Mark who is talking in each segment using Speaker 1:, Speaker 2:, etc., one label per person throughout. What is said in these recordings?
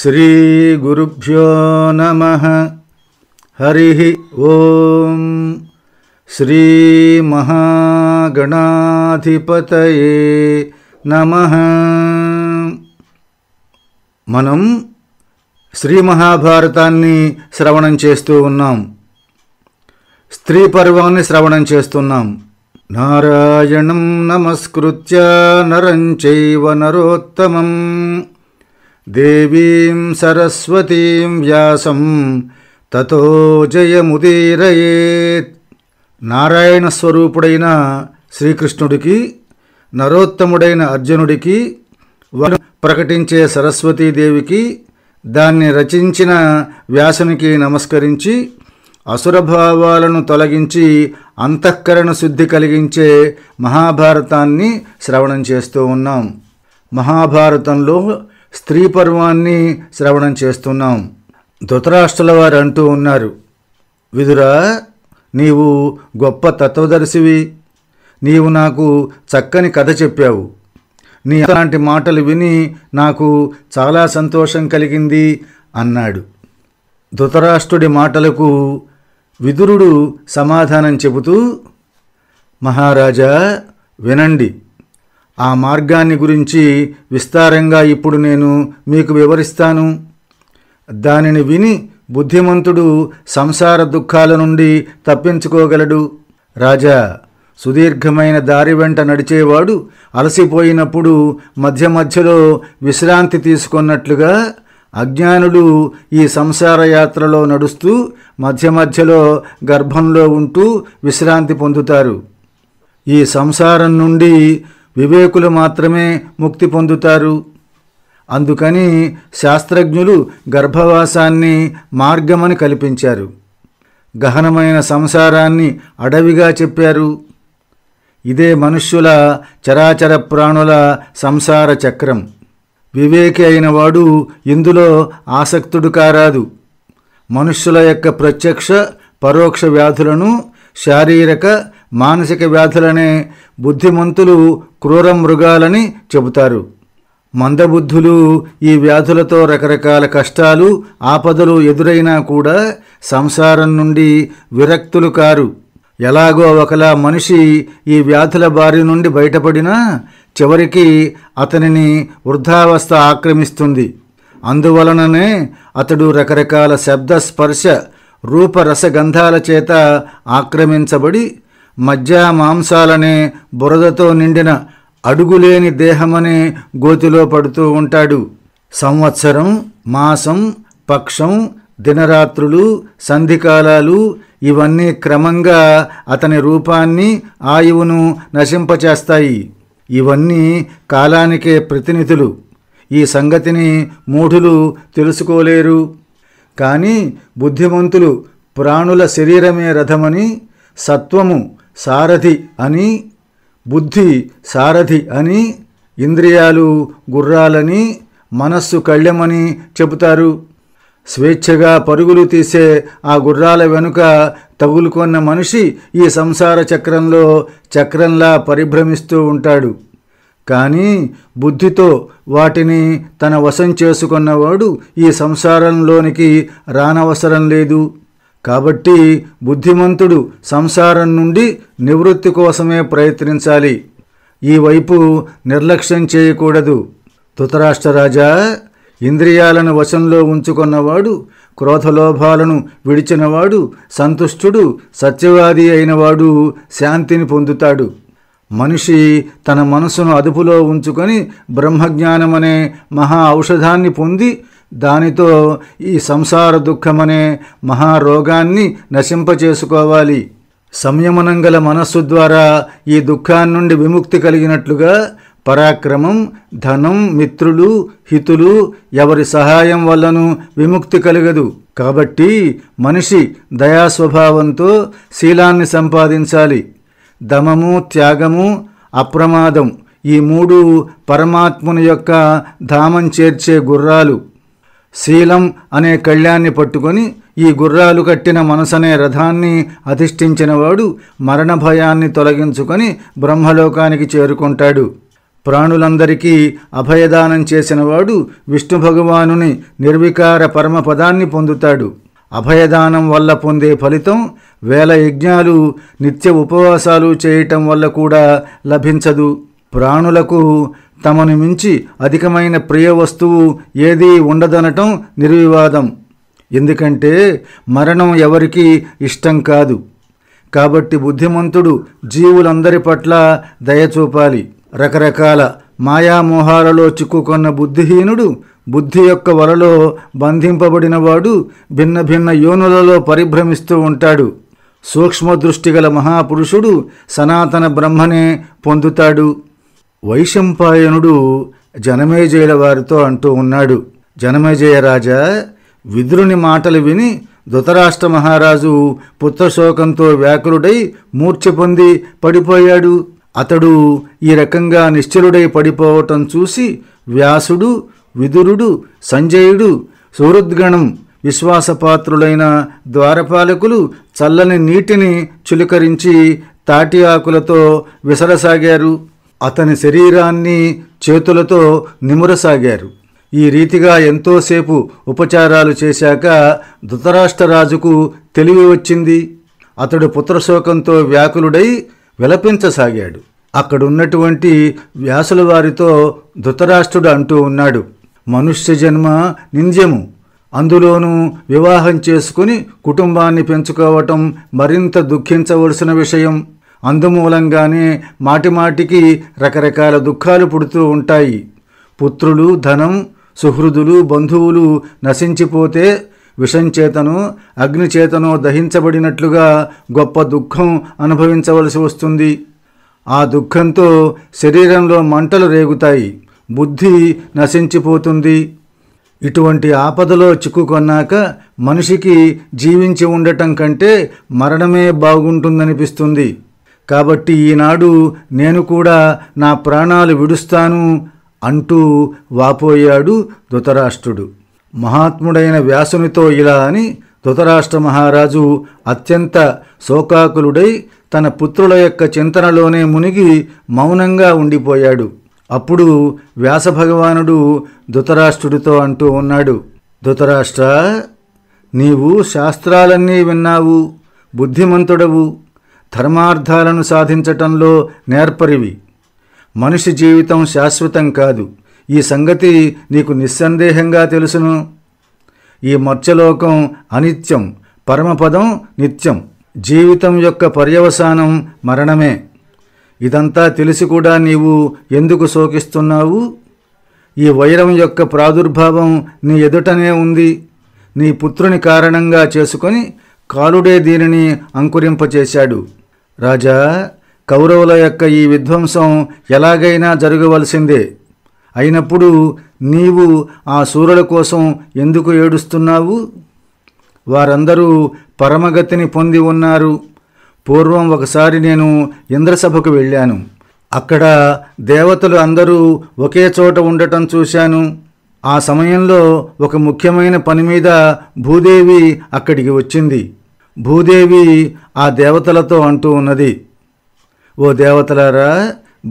Speaker 1: శ్రీగురుభ్యో నమ హరి ఓం శ్రీమహాగణాధిపతయే నమ మనం శ్రీ మహాభారతాన్ని శ్రవణం చేస్తూ ఉన్నాం స్త్రీ పర్వాన్ని శ్రవణం చేస్తున్నాం నారాయణం నమస్కృత్య నరం చైవ నరోత్తమం దేవీం సరస్వతీం వ్యాసం తతో జయముదీరయేత్ నారాయణ స్వరూపుడైన శ్రీకృష్ణుడికి నరోత్తముడైన అర్జునుడికి ప్రకటించే సరస్వతీదేవికి దాన్ని రచించిన వ్యాసునికి నమస్కరించి అసురభావాలను తొలగించి అంతఃకరణ శుద్ధి కలిగించే మహాభారతాన్ని శ్రవణం చేస్తూ ఉన్నాం మహాభారతంలో స్త్రీ పర్వాన్ని శ్రవణం చేస్తున్నాం ధృతరాష్ట్రుల వారు అంటూ ఉన్నారు విదురా నీవు గొప్ప తత్వదర్శివి నీవు నాకు చక్కని కథ చెప్పావు నీ అలాంటి మాటలు విని నాకు చాలా సంతోషం కలిగింది అన్నాడు ధృతరాష్ట్రుడి మాటలకు విదురుడు సమాధానం చెబుతూ మహారాజా వినండి ఆ మార్గాన్ని గురించి విస్తారంగా ఇప్పుడు నేను మీకు వివరిస్తాను దానిని విని బుద్ధిమంతుడు సంసార దుఃఖాల నుండి తప్పించుకోగలడు రాజా సుదీర్ఘమైన దారి వెంట నడిచేవాడు అలసిపోయినప్పుడు మధ్య మధ్యలో విశ్రాంతి తీసుకున్నట్లుగా అజ్ఞానుడు ఈ సంసార యాత్రలో నడుస్తూ మధ్య మధ్యలో గర్భంలో ఉంటూ విశ్రాంతి పొందుతారు ఈ సంసారం నుండి వివేకులు మాత్రమే ముక్తి పొందుతారు అందుకని శాస్త్రజ్ఞులు గర్భవాసాన్ని మార్గమని కల్పించారు గహనమైన సంసారాన్ని అడవిగా చెప్పారు ఇదే మనుష్యుల చరాచర ప్రాణుల సంసార చక్రం వివేకి అయినవాడు ఇందులో ఆసక్తుడు కారాదు మనుష్యుల యొక్క ప్రత్యక్ష పరోక్ష వ్యాధులను శారీరక మానసిక వ్యాధులనే బుద్ధిమంతులు క్రూర మృగాలని చెబుతారు మందబుద్ధులు ఈ వ్యాధులతో రకరకాల కష్టాలు ఆపదలు ఎదురైనా కూడా సంసారం నుండి విరక్తులు కారు ఎలాగో ఒకలా మనిషి ఈ వ్యాధుల బారి నుండి బయటపడినా చివరికి అతనిని వృద్ధావస్థ ఆక్రమిస్తుంది అందువలననే అతడు రకరకాల శబ్ద స్పర్శ రూపరసగంధాల చేత ఆక్రమించబడి మధ్య మాంసాలనే బురదతో నిండిన అడుగులేని దేహమనే గోతిలో పడుతూ ఉంటాడు సంవత్సరం మాసం పక్షం దినరాత్రులు సంధికాలాలు ఇవన్నీ క్రమంగా అతని రూపాన్ని ఆయువును నశింపచేస్తాయి ఇవన్నీ కాలానికే ప్రతినిధులు ఈ సంగతిని మూఢులు తెలుసుకోలేరు కానీ బుద్ధిమంతులు ప్రాణుల శరీరమే రథమని సత్వము సారథి అని బుద్ధి సారథి అని ఇంద్రియాలు గుర్రాలని మనస్సు కళ్యమని చెబుతారు స్వేచ్ఛగా పరుగులు తీసే ఆ గుర్రాల వెనుక తగులుకొన్న మనిషి ఈ సంసార చక్రంలో చక్రంలా పరిభ్రమిస్తూ ఉంటాడు కానీ బుద్ధితో వాటిని తన వశం చేసుకున్నవాడు ఈ సంసారంలోనికి రానవసరం లేదు కాబట్టి బుద్ధిమంతుడు సంసారం నుండి నివృత్తి కోసమే ప్రయత్నించాలి ఈ వైపు నిర్లక్ష్యం చేయకూడదు ధృతరాష్ట్రరాజా ఇంద్రియాలను వశంలో ఉంచుకున్నవాడు క్రోధలోభాలను విడిచినవాడు సంతుష్టుడు సత్యవాది అయినవాడు శాంతిని పొందుతాడు మనిషి తన మనసును అదుపులో ఉంచుకొని బ్రహ్మజ్ఞానమనే మహా ఔషధాన్ని పొంది దానితో ఈ సంసార దుఃఖమనే మహారోగాన్ని నశింపచేసుకోవాలి సంయమనం గల మనస్సు ద్వారా ఈ దుఃఖాన్నిండి విముక్తి కలిగినట్లుగా పరాక్రమం ధనం మిత్రులు హితులు ఎవరి సహాయం వల్లను విముక్తి కలగదు కాబట్టి మనిషి దయాస్వభావంతో శీలాన్ని సంపాదించాలి దమము త్యాగము అప్రమాదం ఈ మూడు పరమాత్ముని యొక్క ధామం చేర్చే గుర్రాలు శీలం అనే కళ్యాణ్ణి పట్టుకొని ఈ గుర్రాలు కట్టిన మనసనే రథాన్ని అధిష్ఠించినవాడు మరణ భయాన్ని తొలగించుకొని బ్రహ్మలోకానికి చేరుకుంటాడు ప్రాణులందరికీ అభయదానం చేసినవాడు విష్ణు భగవానుని నిర్వికార పరమపదాన్ని పొందుతాడు అభయదానం వల్ల పొందే ఫలితం వేల యజ్ఞాలు నిత్య ఉపవాసాలు చేయటం వల్ల కూడా లభించదు ప్రాణులకు తమను మించి అధికమైన ప్రియ వస్తువు ఏదీ ఉండదనటం నిర్వివాదం ఎందుకంటే మరణం ఎవరికీ ఇష్టం కాదు కాబట్టి బుద్ధిమంతుడు జీవులందరి పట్ల దయచూపాలి రకరకాల మాయామోహాలలో చిక్కుకున్న బుద్ధిహీనుడు బుద్ధి యొక్క వలలో బంధింపబడినవాడు భిన్న భిన్న యోనులలో పరిభ్రమిస్తూ ఉంటాడు సూక్ష్మదృష్టి గల మహాపురుషుడు సనాతన బ్రహ్మనే పొందుతాడు వైశంపాయనుడు జనమేజయుల వారితో అంటూ ఉన్నాడు జనమేజయ రాజా విదురుని మాటలు విని ధృతరాష్ట్ర మహారాజు పుత్రశోకంతో వ్యాకులుడై మూర్ఛ పొంది పడిపోయాడు అతడు ఈ రకంగా నిశ్చలుడై పడిపోవటం చూసి వ్యాసుడు విదురుడు సంజయుడు సుహృద్గణం విశ్వాసపాత్రులైన ద్వారపాలకులు చల్లని నీటిని చిలుకరించి తాటి ఆకులతో విసరసాగారు అతని శరీరాన్ని చేతులతో నిమురసాగారు ఈ రీతిగా ఎంతోసేపు ఉపచారాలు చేశాక ధృతరాష్ట్రరాజుకు తెలివి వచ్చింది అతడు పుత్రశోకంతో వ్యాకులుడై విలపించసాగాడు అక్కడున్నటువంటి వ్యాసుల వారితో ధృతరాష్ట్రుడు అంటూ ఉన్నాడు మనుష్య జన్మ నింద్యము అందులోనూ వివాహం చేసుకుని కుటుంబాన్ని పెంచుకోవటం మరింత దుఃఖించవలసిన విషయం అందుమూలంగానే మాటిమాటికి రకరకాల దుఃఖాలు పుడుతూ ఉంటాయి పుత్రులు ధనం సుహృదులు బంధువులు నశించిపోతే విషంచేతను అగ్నిచేతను దహించబడినట్లుగా గొప్ప దుఃఖం అనుభవించవలసి వస్తుంది ఆ దుఃఖంతో శరీరంలో మంటలు రేగుతాయి బుద్ధి నశించిపోతుంది ఇటువంటి ఆపదలో చిక్కుకొన్నాక మనిషికి జీవించి ఉండటం కంటే మరణమే బాగుంటుందనిపిస్తుంది కాబట్టి ఈనాడు నేను కూడా నా ప్రాణాలు విడుస్తాను అంటూ వాపోయాడు ధృతరాష్ట్రుడు మహాత్ముడైన వ్యాసునితో ఇలా అని ధృతరాష్ట్ర మహారాజు అత్యంత శోకాకులుడై తన పుత్రుల యొక్క చింతనలోనే మునిగి మౌనంగా ఉండిపోయాడు అప్పుడు వ్యాసభగవానుడు ధృతరాష్ట్రుడితో అంటూ ఉన్నాడు ధృతరాష్ట్ర నీవు శాస్త్రాలన్నీ విన్నావు బుద్ధిమంతుడవు ధర్మార్థాలను సాధించటంలో నేర్పరివి మనిషి జీవితం శాశ్వతం కాదు ఈ సంగతి నీకు నిస్సందేహంగా తెలుసును ఈ మర్చలోకం అనిత్యం పరమపదం నిత్యం జీవితం యొక్క పర్యవసానం మరణమే ఇదంతా తెలిసి కూడా నీవు ఎందుకు శోకిస్తున్నావు ఈ వైరం యొక్క ప్రాదుర్భావం నీ ఎదుటనే ఉంది నీ పుత్రుని కారణంగా చేసుకొని కాలుడే దీనిని అంకురింపచేశాడు రాజా కౌరవుల యొక్క ఈ విధ్వంసం ఎలాగైనా జరగవలసిందే అయినప్పుడు నీవు ఆ సూరుల కోసం ఎందుకు ఏడుస్తున్నావు వారందరూ పరమగతిని పొంది ఉన్నారు పూర్వం ఒకసారి నేను ఇంద్రసభకు వెళ్ళాను అక్కడ దేవతలు అందరూ ఒకే చోట ఉండటం చూశాను ఆ సమయంలో ఒక ముఖ్యమైన పని మీద భూదేవి అక్కడికి వచ్చింది భూదేవి ఆ దేవతలతో అంటూ ఉన్నది ఓ దేవతలారా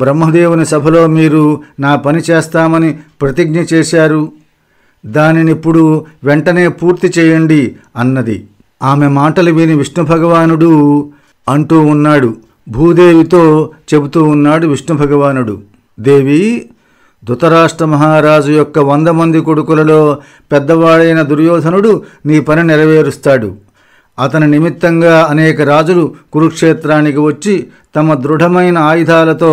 Speaker 1: బ్రహ్మదేవుని సభలో మీరు నా పని చేస్తామని ప్రతిజ్ఞ చేశారు దానినిప్పుడు వెంటనే పూర్తి చేయండి అన్నది ఆమె మాటలు విని విష్ణు భగవానుడు అంటూ ఉన్నాడు భూదేవితో చెబుతూ ఉన్నాడు విష్ణు భగవానుడు దేవి ధృతరాష్ట్ర మహారాజు యొక్క వంద మంది కొడుకులలో పెద్దవాడైన దుర్యోధనుడు నీ పని నెరవేరుస్తాడు అతని నిమిత్తంగా అనేక రాజులు కురుక్షేత్రానికి వచ్చి తమ దృఢమైన ఆయుధాలతో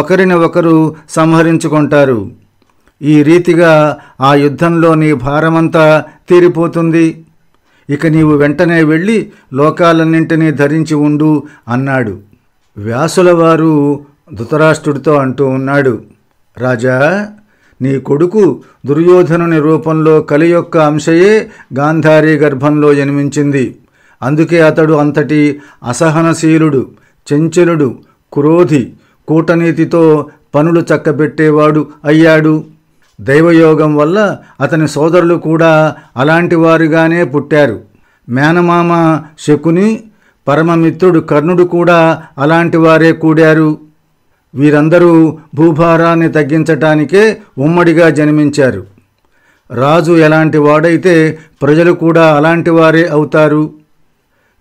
Speaker 1: ఒకరిని ఒకరు సంహరించుకుంటారు ఈ రీతిగా ఆ యుద్ధంలో నీ భారమంతా తీరిపోతుంది ఇక నీవు వెంటనే వెళ్ళి లోకాలన్నింటినీ ధరించి ఉండు అన్నాడు వ్యాసుల వారు ధృతరాష్ట్రుడితో అంటూ ఉన్నాడు రాజా నీ కొడుకు దుర్యోధనుని రూపంలో కలి యొక్క అంశయే గాంధారి గర్భంలో జన్మించింది అందుకే అతడు అంతటి అసహనశీలుడు చెంచలుడు క్రోధి కూటనీతితో పనులు చక్కబెట్టేవాడు అయ్యాడు దైవయోగం వల్ల అతని సోదరులు కూడా అలాంటి వారుగానే పుట్టారు మేనమామ శకుని పరమమిత్రుడు కర్ణుడు కూడా అలాంటి వారే కూడారు వీరందరూ భూభారాన్ని తగ్గించటానికే ఉమ్మడిగా జన్మించారు రాజు ఎలాంటి వాడైతే ప్రజలు కూడా అలాంటి వారే అవుతారు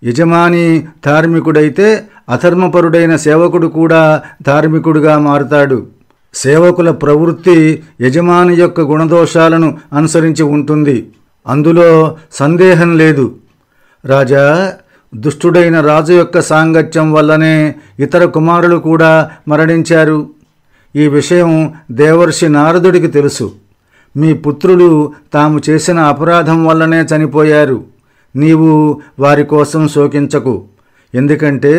Speaker 1: యజమాని ధార్మికుడైతే అధర్మపరుడైన సేవకుడు కూడా ధార్మికుడుగా మారుతాడు సేవకుల ప్రవృత్తి యజమాని యొక్క గుణదోషాలను అనుసరించి ఉంటుంది అందులో సందేహం లేదు రాజా దుష్టుడైన రాజు యొక్క సాంగత్యం వల్లనే ఇతర కుమారులు కూడా మరణించారు ఈ విషయం దేవర్షి నారదుడికి తెలుసు మీ పుత్రులు తాము చేసిన అపరాధం వల్లనే చనిపోయారు నీవు వారి కోసం శోకించకు ఎందుకంటే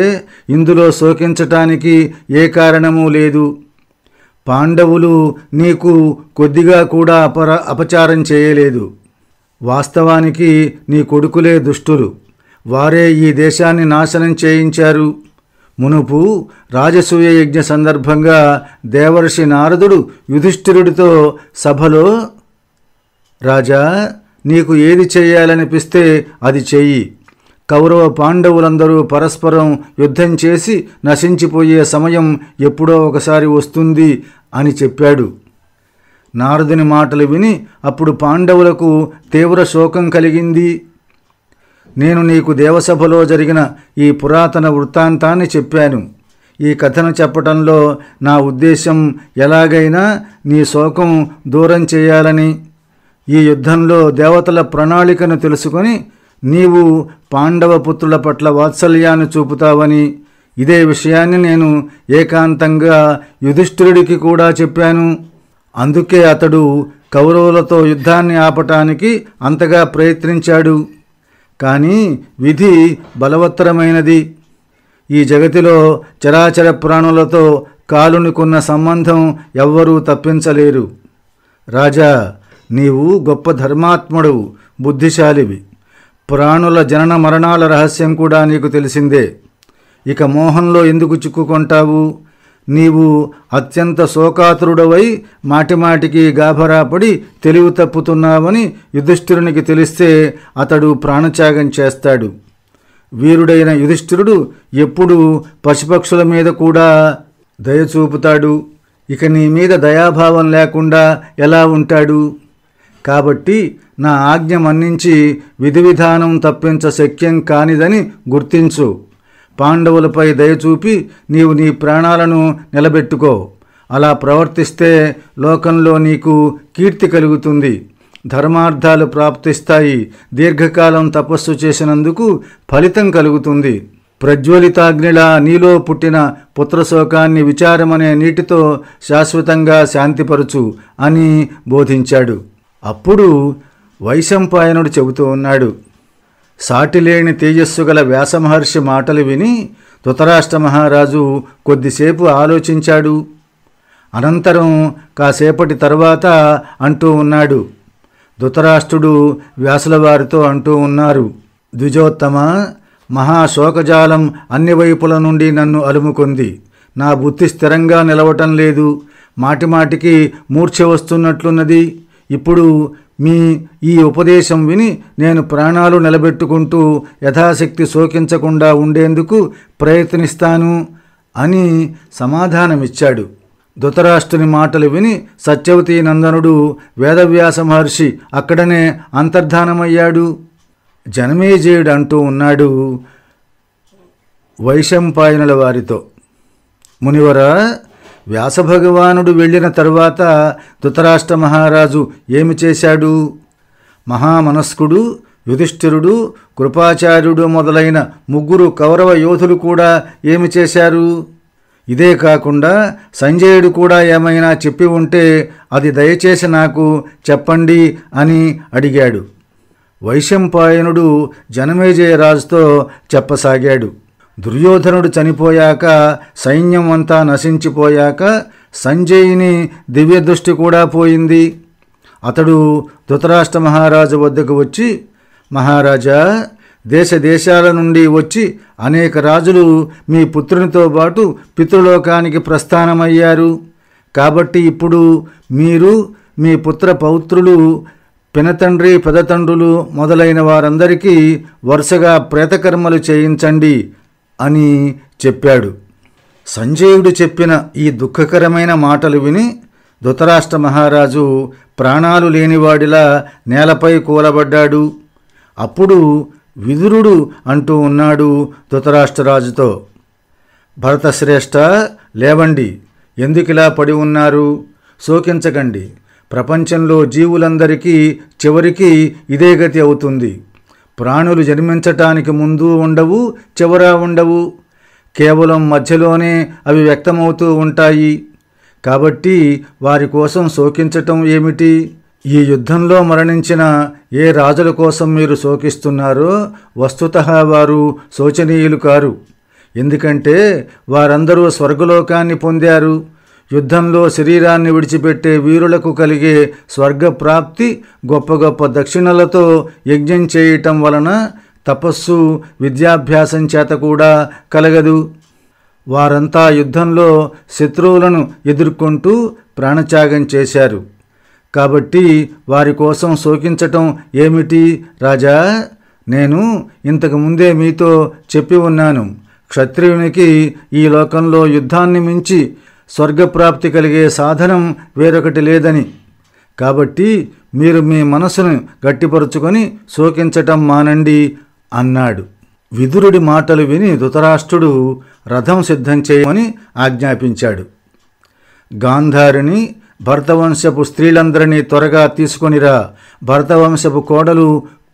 Speaker 1: ఇందులో శోకించటానికి ఏ కారణము లేదు పాండవులు నీకు కొద్దిగా కూడా అపర అపచారం చేయలేదు వాస్తవానికి నీ కొడుకులే దుష్టులు వారే ఈ దేశాన్ని నాశనం చేయించారు మునుపు రాజసూయ యజ్ఞ సందర్భంగా దేవర్షి నారదుడు యుధిష్ఠిరుడితో సభలో రాజా నీకు ఏది చేయాలనిపిస్తే అది చెయ్యి కౌరవ పాండవులందరూ పరస్పరం యుద్ధం చేసి నశించిపోయే సమయం ఎప్పుడో ఒకసారి వస్తుంది అని చెప్పాడు నారదుని మాటలు విని అప్పుడు పాండవులకు తీవ్ర శోకం కలిగింది నేను నీకు దేవసభలో జరిగిన ఈ పురాతన వృత్తాంతాన్ని చెప్పాను ఈ కథను చెప్పటంలో నా ఉద్దేశం ఎలాగైనా నీ శోకం దూరం చేయాలని ఈ యుద్ధంలో దేవతల ప్రణాళికను తెలుసుకొని నీవు పాండవపుత్రుల పట్ల వాత్సల్యాన్ని చూపుతావని ఇదే విషయాన్ని నేను ఏకాంతంగా యుధిష్ఠిరుడికి కూడా చెప్పాను అందుకే అతడు కౌరవులతో యుద్ధాన్ని ఆపటానికి అంతగా ప్రయత్నించాడు కానీ విధి బలవత్తరమైనది ఈ జగతిలో చరాచర ప్రాణులతో కాలునికున్న సంబంధం ఎవ్వరూ తప్పించలేరు రాజా నీవు గొప్ప ధర్మాత్ముడు బుద్ధిశాలివి ప్రాణుల జనన మరణాల రహస్యం కూడా నీకు తెలిసిందే ఇక మోహంలో ఎందుకు చిక్కుకుంటావు నీవు అత్యంత శోకాతురుడవై మాటిమాటికి గాభరాపడి తెలివి తప్పుతున్నావని యుధిష్ఠిరునికి తెలిస్తే అతడు ప్రాణత్యాగం చేస్తాడు వీరుడైన యుధిష్ఠిరుడు ఎప్పుడూ పశుపక్షుల మీద కూడా దయచూపుతాడు ఇక నీ మీద దయాభావం లేకుండా ఎలా ఉంటాడు కాబట్టి నా ఆజ్ఞ మన్నించి విధి విధానం తప్పించ శక్యం కానిదని గుర్తించు పాండవులపై దయచూపి నీవు నీ ప్రాణాలను నిలబెట్టుకో అలా ప్రవర్తిస్తే లోకంలో నీకు కీర్తి కలుగుతుంది ధర్మార్థాలు ప్రాప్తిస్తాయి దీర్ఘకాలం తపస్సు చేసినందుకు ఫలితం కలుగుతుంది ప్రజ్వలితాగ్నిలా నీలో పుట్టిన పుత్రశోకాన్ని విచారమనే నీటితో శాశ్వతంగా శాంతిపరచు అని బోధించాడు అప్పుడు వైశంపాయనుడు చెబుతూ ఉన్నాడు సాటిలేని తేజస్సు గల వ్యాసమహర్షి మాటలు విని ధృతరాష్ట్ర మహారాజు కొద్దిసేపు ఆలోచించాడు అనంతరం కాసేపటి తర్వాత అంటూ ఉన్నాడు ధృతరాష్ట్రుడు వ్యాసులవారితో అంటూ ఉన్నారు ద్విజోత్తమ మహాశోకజాలం అన్ని వైపుల నుండి నన్ను అలుముకుంది నా బుద్ధి స్థిరంగా నిలవటం లేదు మాటిమాటికి మూర్ఛ వస్తున్నట్లున్నది ఇప్పుడు మీ ఈ ఉపదేశం విని నేను ప్రాణాలు నిలబెట్టుకుంటూ యథాశక్తి శోకించకుండా ఉండేందుకు ప్రయత్నిస్తాను అని సమాధానమిచ్చాడు ధృతరాష్ట్రుని మాటలు విని సత్యవతి నందనుడు వేదవ్యాస మహర్షి అక్కడనే అంతర్ధానమయ్యాడు జనమేజయుడు అంటూ ఉన్నాడు వైశంపాయనుల వారితో మునివరా వ్యాసభగవానుడు వెళ్ళిన తరువాత ధృతరాష్ట్ర మహారాజు ఏమి చేశాడు మహామనస్కుడు యుధిష్ఠిరుడు కృపాచార్యుడు మొదలైన ముగ్గురు కౌరవ యోధులు కూడా ఏమి చేశారు ఇదే కాకుండా సంజయుడు కూడా ఏమైనా చెప్పి ఉంటే అది దయచేసి నాకు చెప్పండి అని అడిగాడు వైశంపాయనుడు జనమేజయరాజుతో చెప్పసాగాడు దుర్యోధనుడు చనిపోయాక సైన్యం అంతా నశించిపోయాక సంజయుని దివ్యదృష్టి కూడా పోయింది అతడు ధృతరాష్ట్ర మహారాజు వద్దకు వచ్చి మహారాజా దేశ దేశాల నుండి వచ్చి అనేక రాజులు మీ పుత్రునితో పాటు పితృలోకానికి ప్రస్థానమయ్యారు కాబట్టి ఇప్పుడు మీరు మీ పుత్ర పౌత్రులు పినతండ్రి పెదతండ్రులు మొదలైన వారందరికీ వరుసగా ప్రేతకర్మలు చేయించండి అని చెప్పాడు సంజయుడు చెప్పిన ఈ దుఃఖకరమైన మాటలు విని ధృతరాష్ట్ర మహారాజు ప్రాణాలు లేనివాడిలా నేలపై కూలబడ్డాడు అప్పుడు విదురుడు అంటూ ఉన్నాడు ధృతరాష్ట్రరాజుతో భరతశ్రేష్ఠ లేవండి ఎందుకిలా పడి ఉన్నారు శోకించకండి ప్రపంచంలో జీవులందరికీ చివరికి ఇదే గతి అవుతుంది ప్రాణులు జన్మించటానికి ముందు ఉండవు చివరా ఉండవు కేవలం మధ్యలోనే అవి వ్యక్తమవుతూ ఉంటాయి కాబట్టి వారి కోసం శోకించటం ఏమిటి ఈ యుద్ధంలో మరణించిన ఏ రాజుల కోసం మీరు శోకిస్తున్నారో వస్తుత వారు శోచనీయులు కారు ఎందుకంటే వారందరూ స్వర్గలోకాన్ని పొందారు యుద్ధంలో శరీరాన్ని విడిచిపెట్టే వీరులకు కలిగే స్వర్గప్రాప్తి గొప్ప గొప్ప దక్షిణలతో యజ్ఞం చేయటం వలన తపస్సు విద్యాభ్యాసం చేత కూడా కలగదు వారంతా యుద్ధంలో శత్రువులను ఎదుర్కొంటూ ప్రాణత్యాగం చేశారు కాబట్టి వారి కోసం శోకించటం ఏమిటి రాజా నేను ఇంతకుముందే మీతో చెప్పి ఉన్నాను క్షత్రియునికి ఈ లోకంలో యుద్ధాన్ని మించి స్వర్గప్రాప్తి కలిగే సాధనం వేరొకటి లేదని కాబట్టి మీరు మీ మనసును గట్టిపరుచుకొని శోకించటం మానండి అన్నాడు విదురుడి మాటలు విని ధృతరాష్ట్రుడు రథం సిద్ధం చేయమని ఆజ్ఞాపించాడు గాంధారిని భరతవంశపు స్త్రీలందరినీ త్వరగా తీసుకొనిరా భరతవంశపు కోడలు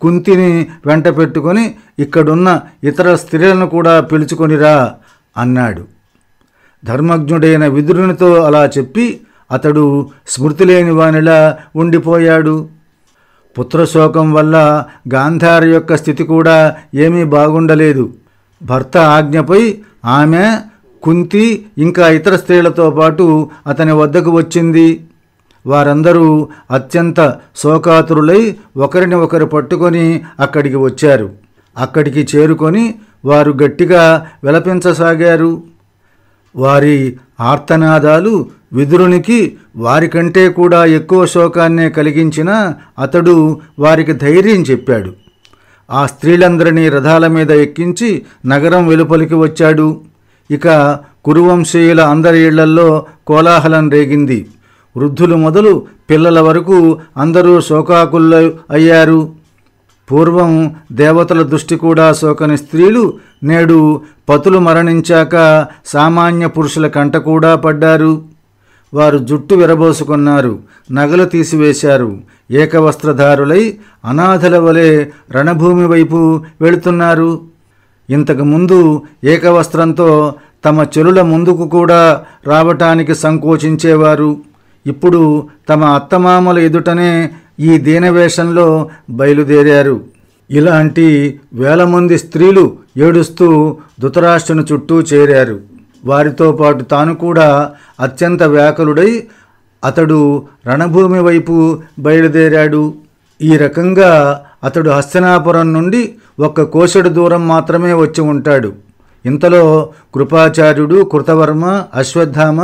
Speaker 1: కుంతిని వెంట పెట్టుకొని ఇక్కడున్న ఇతర స్త్రీలను కూడా పిలుచుకొనిరా అన్నాడు ధర్మజ్ఞుడైన విదురునితో అలా చెప్పి అతడు స్మృతి లేని వానిలా ఉండిపోయాడు పుత్రశోకం వల్ల గాంధార యొక్క స్థితి కూడా ఏమీ బాగుండలేదు భర్త ఆజ్ఞపై ఆమె కుంతి ఇంకా ఇతర స్త్రీలతో పాటు అతని వద్దకు వచ్చింది వారందరూ అత్యంత శోకాతురులై ఒకరిని ఒకరు పట్టుకొని అక్కడికి వచ్చారు అక్కడికి చేరుకొని వారు గట్టిగా విలపించసాగారు వారి ఆర్తనాదాలు విదురునికి వారికంటే కూడా ఎక్కువ శోకాన్నే కలిగించిన అతడు వారికి ధైర్యం చెప్పాడు ఆ స్త్రీలందరినీ రథాల మీద ఎక్కించి నగరం వెలుపలికి వచ్చాడు ఇక కురువంశీయుల అందరి ఇళ్లల్లో కోలాహలం రేగింది వృద్ధులు మొదలు పిల్లల వరకు అందరూ శోకాకుల్లో అయ్యారు పూర్వం దేవతల దృష్టి కూడా సోకని స్త్రీలు నేడు పతులు మరణించాక సామాన్య పురుషుల కంట కూడా పడ్డారు వారు జుట్టు విరబోసుకున్నారు నగలు తీసివేశారు ఏకవస్త్రధారులై అనాథల వలె రణభూమి వైపు వెళుతున్నారు ఇంతకుముందు ఏకవస్త్రంతో తమ చెలుల ముందుకు కూడా రావటానికి సంకోచించేవారు ఇప్పుడు తమ అత్తమామల ఎదుటనే ఈ దీనవేషంలో బయలుదేరారు ఇలాంటి వేల మంది స్త్రీలు ఏడుస్తూ ధృతరాష్ట్రుని చుట్టూ చేరారు వారితో పాటు తాను కూడా అత్యంత వ్యాకులుడై అతడు రణభూమి వైపు బయలుదేరాడు ఈ రకంగా అతడు హస్తనాపురం నుండి ఒక్క కోశడు దూరం మాత్రమే వచ్చి ఉంటాడు ఇంతలో కృపాచార్యుడు కృతవర్మ అశ్వత్థామ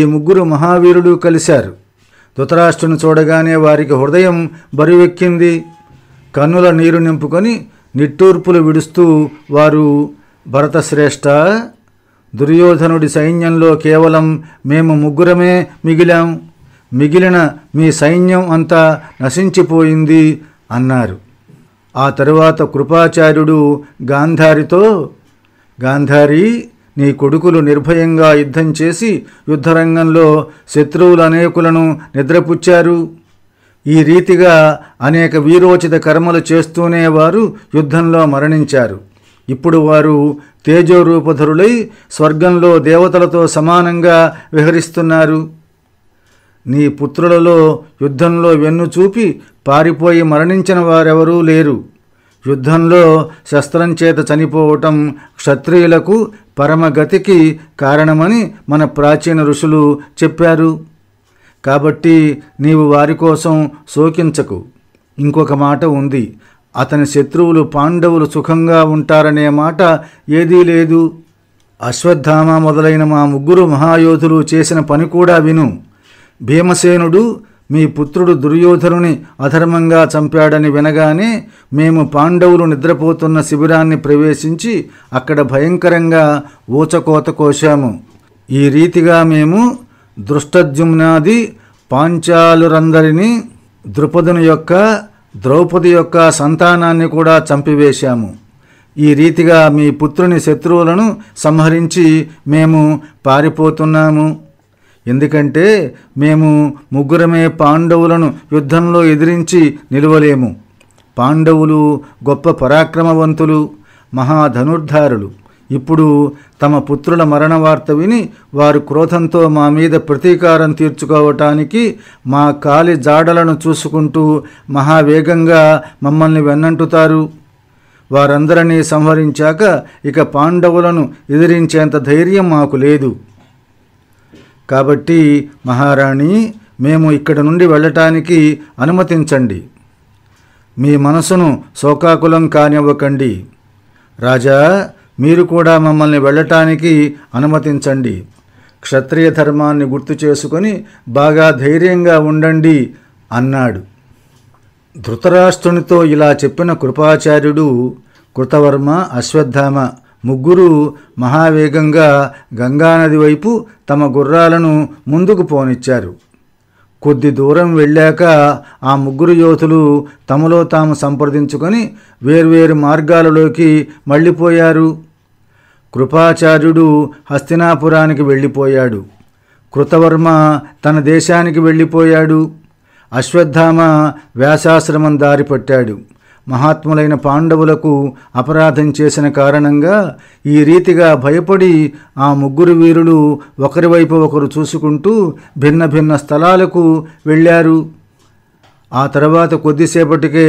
Speaker 1: ఈ ముగ్గురు మహావీరుడు కలిశారు ధృతరాష్ట్రుని చూడగానే వారికి హృదయం బరువెక్కింది కన్నుల నీరు నింపుకొని నిట్టూర్పులు విడుస్తూ వారు భరతశ్రేష్ఠ దుర్యోధనుడి సైన్యంలో కేవలం మేము ముగ్గురమే మిగిలాం మిగిలిన మీ సైన్యం అంతా నశించిపోయింది అన్నారు ఆ తరువాత కృపాచార్యుడు గాంధారితో గాంధారి నీ కొడుకులు నిర్భయంగా యుద్ధం చేసి యుద్ధరంగంలో శత్రువులు అనేకులను నిద్రపుచ్చారు ఈ రీతిగా అనేక వీరోచిత కర్మలు చేస్తూనే వారు యుద్ధంలో మరణించారు ఇప్పుడు వారు తేజోరూపధరులై స్వర్గంలో దేవతలతో సమానంగా విహరిస్తున్నారు నీ పుత్రులలో యుద్ధంలో వెన్ను చూపి పారిపోయి మరణించిన వారెవరూ లేరు యుద్ధంలో శస్త్రం చేత చనిపోవటం క్షత్రియులకు పరమగతికి కారణమని మన ప్రాచీన ఋషులు చెప్పారు కాబట్టి నీవు వారి కోసం శోకించకు ఇంకొక మాట ఉంది అతని శత్రువులు పాండవులు సుఖంగా ఉంటారనే మాట ఏదీ లేదు అశ్వత్థామ మొదలైన మా ముగ్గురు మహాయోధులు చేసిన పని కూడా విను భీమసేనుడు మీ పుత్రుడు దుర్యోధనుని అధర్మంగా చంపాడని వినగానే మేము పాండవులు నిద్రపోతున్న శిబిరాన్ని ప్రవేశించి అక్కడ భయంకరంగా ఊచకోత కోశాము ఈ రీతిగా మేము దృష్టద్యుమ్నాది పాంచాలురందరినీ ద్రుపదుని యొక్క ద్రౌపది యొక్క సంతానాన్ని కూడా చంపివేశాము ఈ రీతిగా మీ పుత్రుని శత్రువులను సంహరించి మేము పారిపోతున్నాము ఎందుకంటే మేము ముగ్గురమే పాండవులను యుద్ధంలో ఎదిరించి నిలవలేము పాండవులు గొప్ప పరాక్రమవంతులు మహాధనుర్ధారులు ఇప్పుడు తమ పుత్రుల మరణ వార్త విని వారు క్రోధంతో మా మీద ప్రతీకారం తీర్చుకోవటానికి మా కాలి జాడలను చూసుకుంటూ మహావేగంగా మమ్మల్ని వెన్నంటుతారు వారందరినీ సంహరించాక ఇక పాండవులను ఎదిరించేంత ధైర్యం మాకు లేదు కాబట్టి మహారాణి మేము ఇక్కడ నుండి వెళ్ళటానికి అనుమతించండి మీ మనసును శోకాకులం కానివ్వకండి రాజా మీరు కూడా మమ్మల్ని వెళ్ళటానికి అనుమతించండి క్షత్రియ ధర్మాన్ని గుర్తు చేసుకొని బాగా ధైర్యంగా ఉండండి అన్నాడు ధృతరాష్ట్రునితో ఇలా చెప్పిన కృపాచార్యుడు కృతవర్మ అశ్వత్థామ ముగ్గురు మహావేగంగా గంగానది వైపు తమ గుర్రాలను ముందుకు పోనిచ్చారు కొద్ది దూరం వెళ్ళాక ఆ ముగ్గురు యోధులు తమలో తాము సంప్రదించుకొని వేర్వేరు మార్గాలలోకి మళ్ళీపోయారు కృపాచార్యుడు హస్తినాపురానికి వెళ్ళిపోయాడు కృతవర్మ తన దేశానికి వెళ్ళిపోయాడు అశ్వత్థామ వ్యాసాశ్రమం దారిపట్టాడు మహాత్ములైన పాండవులకు అపరాధం చేసిన కారణంగా ఈ రీతిగా భయపడి ఆ ముగ్గురు వీరులు ఒకరి వైపు ఒకరు చూసుకుంటూ భిన్న భిన్న స్థలాలకు వెళ్ళారు ఆ తర్వాత కొద్దిసేపటికే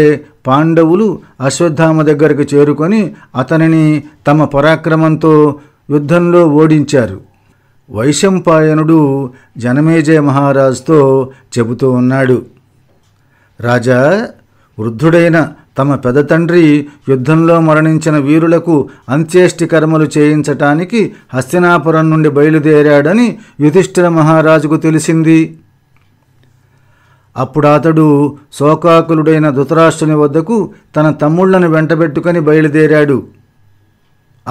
Speaker 1: పాండవులు అశ్వత్థామ దగ్గరకు చేరుకొని అతనిని తమ పరాక్రమంతో యుద్ధంలో ఓడించారు వైశంపాయనుడు జనమేజయ మహారాజుతో చెబుతూ ఉన్నాడు రాజా వృద్ధుడైన తమ పెదతండ్రి యుద్ధంలో మరణించిన వీరులకు అంత్యేష్టి కర్మలు చేయించటానికి హస్తినాపురం నుండి బయలుదేరాడని యుధిష్ఠిర మహారాజుకు తెలిసింది అతడు శోకాకులుడైన ధృతరాష్ట్రుని వద్దకు తన తమ్ముళ్లను వెంటబెట్టుకొని బయలుదేరాడు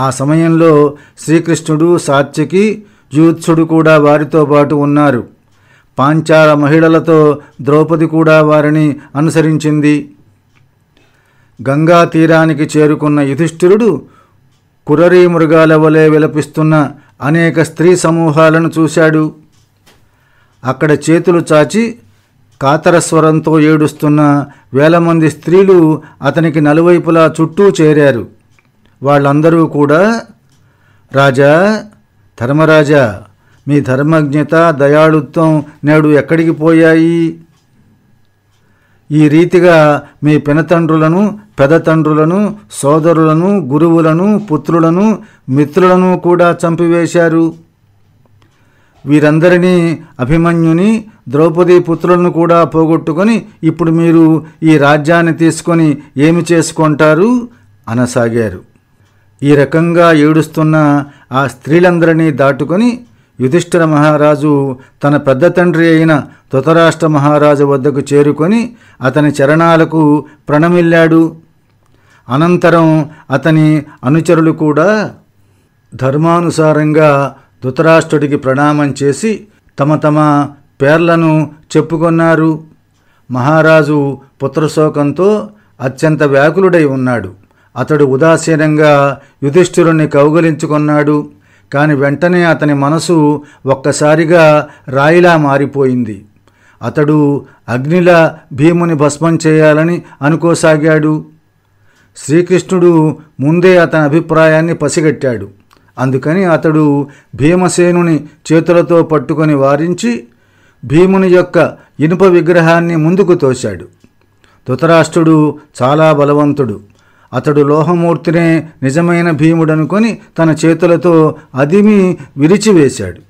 Speaker 1: ఆ సమయంలో శ్రీకృష్ణుడు సాత్యకి జ్యూత్సుడు కూడా వారితో పాటు ఉన్నారు పాంచాల మహిళలతో ద్రౌపది కూడా వారిని అనుసరించింది గంగా తీరానికి చేరుకున్న యుధిష్ఠిరుడు కురరీ మృగాల వలె విలపిస్తున్న అనేక స్త్రీ సమూహాలను చూశాడు అక్కడ చేతులు చాచి కాతరస్వరంతో ఏడుస్తున్న వేల మంది స్త్రీలు అతనికి నలువైపులా చుట్టూ చేరారు వాళ్ళందరూ కూడా రాజా ధర్మరాజా మీ ధర్మజ్ఞత దయాళుత్వం నేడు ఎక్కడికి పోయాయి ఈ రీతిగా మీ పినతండ్రులను పెదతండ్రులను సోదరులను గురువులను పుత్రులను మిత్రులను కూడా చంపివేశారు వీరందరినీ అభిమన్యుని ద్రౌపది పుత్రులను కూడా పోగొట్టుకొని ఇప్పుడు మీరు ఈ రాజ్యాన్ని తీసుకొని ఏమి చేసుకుంటారు అనసాగారు ఈ రకంగా ఏడుస్తున్న ఆ స్త్రీలందరినీ దాటుకొని యుధిష్ఠిర మహారాజు తన పెద్ద తండ్రి అయిన తృతరాష్ట్ర మహారాజు వద్దకు చేరుకొని అతని చరణాలకు ప్రణమిల్లాడు అనంతరం అతని అనుచరులు కూడా ధర్మానుసారంగా ధృతరాష్ట్రుడికి ప్రణామం చేసి తమ తమ పేర్లను చెప్పుకొన్నారు మహారాజు పుత్రశోకంతో అత్యంత వ్యాకులుడై ఉన్నాడు అతడు ఉదాసీనంగా యుధిష్ఠిరుణ్ణి కౌగలించుకున్నాడు కాని వెంటనే అతని మనసు ఒక్కసారిగా రాయిలా మారిపోయింది అతడు అగ్నిలా భీముని భస్మం చేయాలని అనుకోసాగాడు శ్రీకృష్ణుడు ముందే అతని అభిప్రాయాన్ని పసిగట్టాడు అందుకని అతడు భీమసేనుని చేతులతో పట్టుకొని వారించి భీముని యొక్క ఇనుప విగ్రహాన్ని ముందుకు తోశాడు ధృతరాష్ట్రుడు చాలా బలవంతుడు అతడు లోహమూర్తినే నిజమైన భీముడనుకొని తన చేతులతో అదిమి విరిచివేశాడు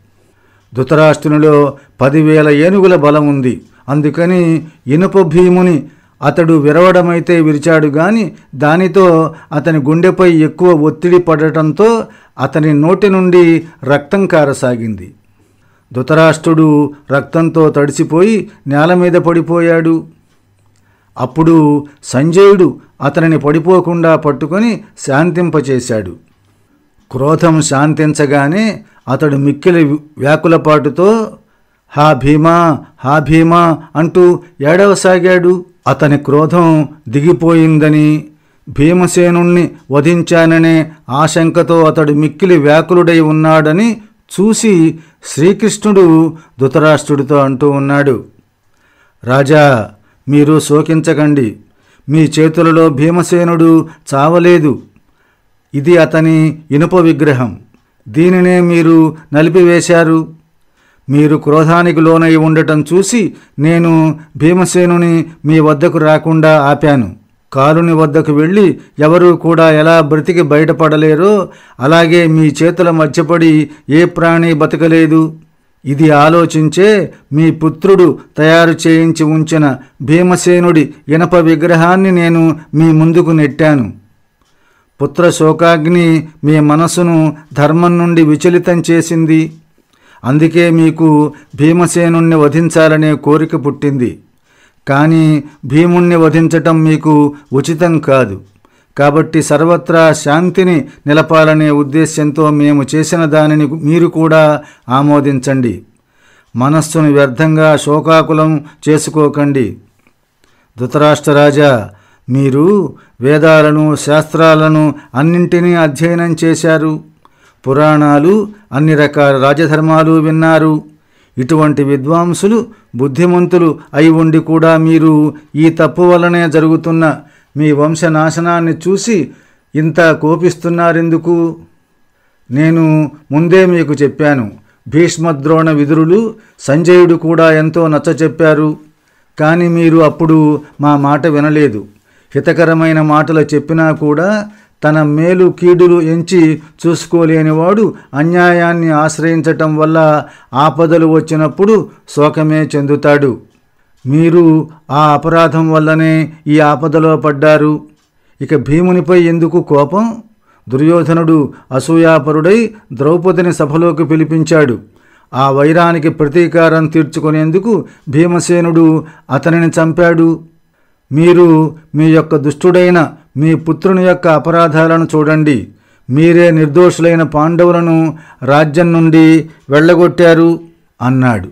Speaker 1: ధృతరాష్ట్రునిలో పదివేల ఏనుగుల బలం ఉంది అందుకని ఇనుప భీముని అతడు విరవడమైతే విరిచాడు గాని దానితో అతని గుండెపై ఎక్కువ ఒత్తిడి పడటంతో అతని నోటి నుండి రక్తం కారసాగింది ధృతరాష్ట్రుడు రక్తంతో తడిసిపోయి నేల మీద పడిపోయాడు అప్పుడు సంజయుడు అతనిని పడిపోకుండా పట్టుకొని శాంతింపచేశాడు క్రోధం శాంతించగానే అతడు మిక్కిలి వ్యాకులపాటుతో హా భీమా హా భీమా అంటూ ఏడవసాగాడు అతని క్రోధం దిగిపోయిందని భీమసేనుణ్ణి వధించాననే ఆశంకతో అతడు మిక్కిలి వ్యాకులుడై ఉన్నాడని చూసి శ్రీకృష్ణుడు ధృతరాష్ట్రుడితో అంటూ ఉన్నాడు రాజా మీరు శోకించకండి మీ చేతులలో భీమసేనుడు చావలేదు ఇది అతని ఇనుప విగ్రహం దీనినే మీరు నలిపివేశారు మీరు క్రోధానికి లోనై ఉండటం చూసి నేను భీమసేనుని మీ వద్దకు రాకుండా ఆపాను కాలుని వద్దకు వెళ్ళి ఎవరూ కూడా ఎలా బ్రతికి బయటపడలేరో అలాగే మీ చేతుల మధ్యపడి ఏ ప్రాణి బతకలేదు ఇది ఆలోచించే మీ పుత్రుడు తయారు చేయించి ఉంచిన భీమసేనుడి ఇనప విగ్రహాన్ని నేను మీ ముందుకు నెట్టాను పుత్ర శోకాగ్ని మీ మనసును ధర్మం నుండి విచలితం చేసింది అందుకే మీకు భీమసేనుణ్ణి వధించాలనే కోరిక పుట్టింది కానీ భీముణ్ణి వధించటం మీకు ఉచితం కాదు కాబట్టి సర్వత్రా శాంతిని నిలపాలనే ఉద్దేశ్యంతో మేము చేసిన దానిని మీరు కూడా ఆమోదించండి మనస్సును వ్యర్థంగా శోకాకులం చేసుకోకండి ధృతరాష్ట్రరాజా మీరు వేదాలను శాస్త్రాలను అన్నింటినీ అధ్యయనం చేశారు పురాణాలు అన్ని రకాల రాజధర్మాలు విన్నారు ఇటువంటి విద్వాంసులు బుద్ధిమంతులు అయి ఉండి కూడా మీరు ఈ తప్పు వలనే జరుగుతున్న మీ వంశనాశనాన్ని చూసి ఇంత కోపిస్తున్నారెందుకు నేను ముందే మీకు చెప్పాను భీష్మద్రోణ విదురులు సంజయుడు కూడా ఎంతో నచ్చ చెప్పారు కానీ మీరు అప్పుడు మా మాట వినలేదు హితకరమైన మాటలు చెప్పినా కూడా తన మేలు కీడులు ఎంచి చూసుకోలేనివాడు అన్యాయాన్ని ఆశ్రయించటం వల్ల ఆపదలు వచ్చినప్పుడు శోకమే చెందుతాడు మీరు ఆ అపరాధం వల్లనే ఈ ఆపదలో పడ్డారు ఇక భీమునిపై ఎందుకు కోపం దుర్యోధనుడు అసూయాపరుడై ద్రౌపదిని సభలోకి పిలిపించాడు ఆ వైరానికి ప్రతీకారం తీర్చుకునేందుకు భీమసేనుడు అతనిని చంపాడు మీరు మీ యొక్క దుష్టుడైన మీ పుత్రుని యొక్క అపరాధాలను చూడండి మీరే నిర్దోషులైన పాండవులను రాజ్యం నుండి వెళ్ళగొట్టారు అన్నాడు